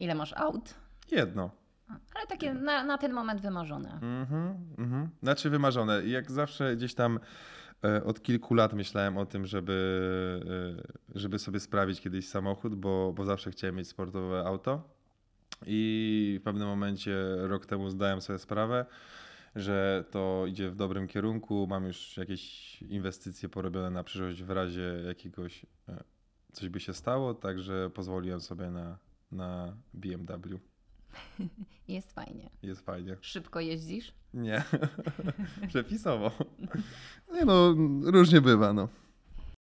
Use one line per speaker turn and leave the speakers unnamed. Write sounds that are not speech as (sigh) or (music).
Ile masz aut? Jedno. Ale takie na, na ten moment wymarzone.
Mhm, mhm. Znaczy wymarzone. Jak zawsze gdzieś tam e, od kilku lat myślałem o tym, żeby, e, żeby sobie sprawić kiedyś samochód, bo, bo zawsze chciałem mieć sportowe auto. I w pewnym momencie rok temu zdałem sobie sprawę, że to idzie w dobrym kierunku. Mam już jakieś inwestycje porobione na przyszłość w razie jakiegoś e, coś by się stało, także pozwoliłem sobie na, na BMW.
(laughs) Jest fajnie.
Jest fajnie. Szybko jeździsz? Nie. (laughs) (laughs) Przepisowo. Nie
no, różnie
bywa, no.